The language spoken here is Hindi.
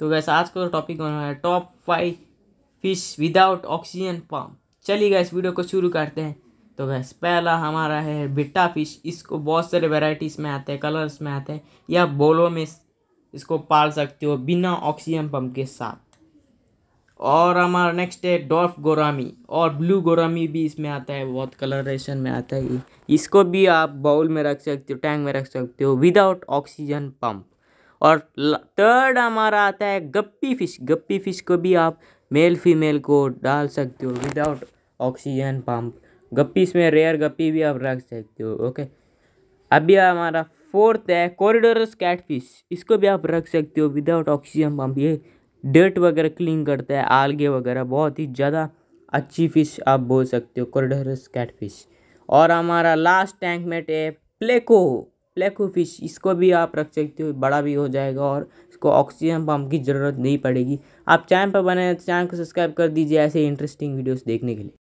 तो वैसे आज का टॉपिक बना है top five fish without oxygen pump चलिए इस वीडियो को शुरू करते हैं तो वैसे पहला हमारा है बिट्टा फिश इसको बहुत सारे वेराइटीज़ में आते हैं कलर्स में आते हैं या बोलो में इसको पाल सकते हो बिना ऑक्सीजन पम्प के साथ और हमारा नेक्स्ट है डॉल्फ गोरामी और ब्लू गोरामी भी इसमें आता है बहुत कलरेशन में आता है इसको भी आप बाउल में रख सकते हो टैंक में रख सकते हो विदाउट ऑक्सीजन पंप और थर्ड हमारा आता है गप्पी फिश गप्पी फिश को भी आप मेल फीमेल को डाल सकते हो विदाउट ऑक्सीजन पम्प गप्पी इसमें रेयर गप्पी भी आप रख सकते हो ओके अभी हमारा फोर्थ है कॉरिडोरस कैटफिश इसको भी आप रख सकते हो विदाउट ऑक्सीजन पम्प ये डेट वगैरह क्लीन करता है आलगे वगैरह बहुत ही ज़्यादा अच्छी फिश आप बोल सकते हो कॉरिडोरस कैटफिश और हमारा लास्ट टैंक मेट है प्लेको लेको फिश इसको भी आप रख सकते हो बड़ा भी हो जाएगा और इसको ऑक्सीजन पम्प की ज़रूरत नहीं पड़ेगी आप चैनल पर बने चैनल तो को सब्सक्राइब कर दीजिए ऐसे इंटरेस्टिंग वीडियोस देखने के लिए